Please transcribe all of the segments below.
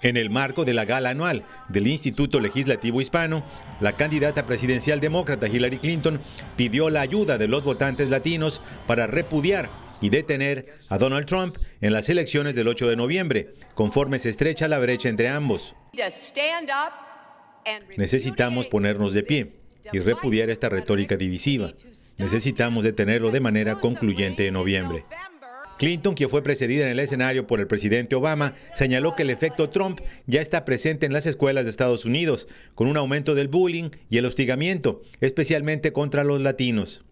En el marco de la gala anual del Instituto Legislativo Hispano, la candidata presidencial demócrata Hillary Clinton pidió la ayuda de los votantes latinos para repudiar y detener a Donald Trump en las elecciones del 8 de noviembre, conforme se estrecha la brecha entre ambos. Necesitamos ponernos de pie y repudiar esta retórica divisiva. Necesitamos detenerlo de manera concluyente en noviembre. Clinton, quien fue precedida en el escenario por el presidente Obama, señaló que el efecto Trump ya está presente en las escuelas de Estados Unidos, con un aumento del bullying y el hostigamiento, especialmente contra los latinos.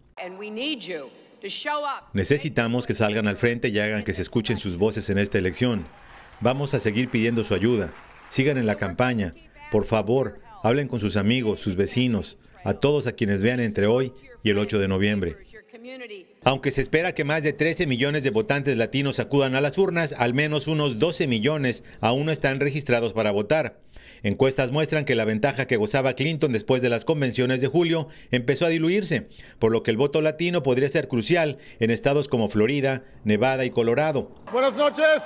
Necesitamos que salgan al frente y hagan que se escuchen sus voces en esta elección. Vamos a seguir pidiendo su ayuda. Sigan en la campaña. Por favor, hablen con sus amigos, sus vecinos, a todos a quienes vean entre hoy y el 8 de noviembre. Aunque se espera que más de 13 millones de votantes latinos acudan a las urnas, al menos unos 12 millones aún no están registrados para votar. Encuestas muestran que la ventaja que gozaba Clinton después de las convenciones de julio empezó a diluirse, por lo que el voto latino podría ser crucial en estados como Florida, Nevada y Colorado. Buenas noches.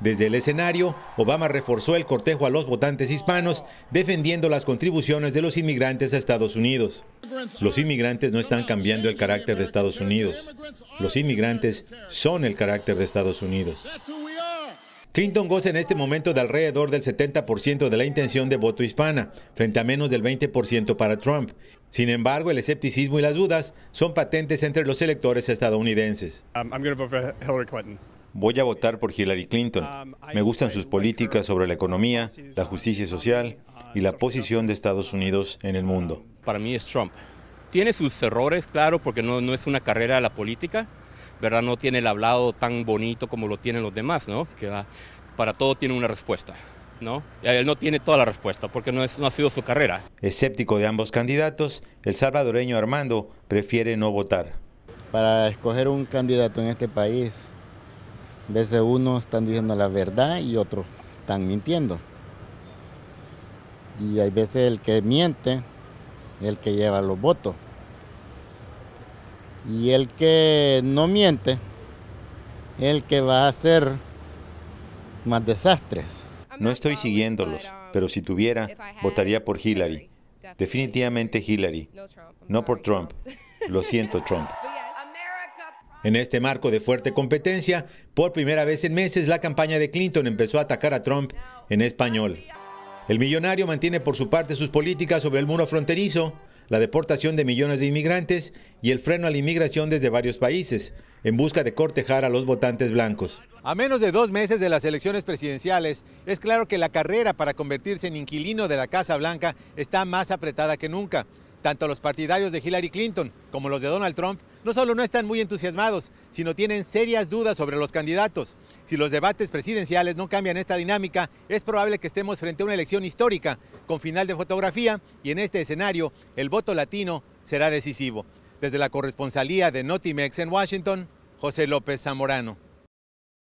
Desde el escenario, Obama reforzó el cortejo a los votantes hispanos, defendiendo las contribuciones de los inmigrantes a Estados Unidos. Los inmigrantes no están cambiando el carácter de Estados Unidos. Los inmigrantes son el carácter de Estados Unidos. Clinton goza en este momento de alrededor del 70% de la intención de voto hispana, frente a menos del 20% para Trump. Sin embargo, el escepticismo y las dudas son patentes entre los electores estadounidenses. Voy a votar por Hillary Clinton. Me gustan sus políticas sobre la economía, la justicia social y la posición de Estados Unidos en el mundo. Para mí es Trump. Tiene sus errores, claro, porque no, no es una carrera de la política, ¿verdad? No tiene el hablado tan bonito como lo tienen los demás, ¿no? Que para todo tiene una respuesta. ¿no? Él no tiene toda la respuesta porque no, es, no ha sido su carrera. Escéptico de ambos candidatos, el salvadoreño Armando prefiere no votar. Para escoger un candidato en este país a veces unos están diciendo la verdad y otros están mintiendo. Y hay veces el que miente el que lleva los votos. Y el que no miente el que va a hacer más desastres. No estoy siguiéndolos, pero si tuviera, votaría por Hillary. Definitivamente Hillary, no por Trump. Lo siento, Trump. En este marco de fuerte competencia, por primera vez en meses la campaña de Clinton empezó a atacar a Trump en español. El millonario mantiene por su parte sus políticas sobre el muro fronterizo, la deportación de millones de inmigrantes y el freno a la inmigración desde varios países, en busca de cortejar a los votantes blancos. A menos de dos meses de las elecciones presidenciales, es claro que la carrera para convertirse en inquilino de la Casa Blanca está más apretada que nunca. Tanto los partidarios de Hillary Clinton como los de Donald Trump no solo no están muy entusiasmados, sino tienen serias dudas sobre los candidatos. Si los debates presidenciales no cambian esta dinámica, es probable que estemos frente a una elección histórica con final de fotografía y en este escenario el voto latino será decisivo. Desde la corresponsalía de Notimex en Washington, José López Zamorano.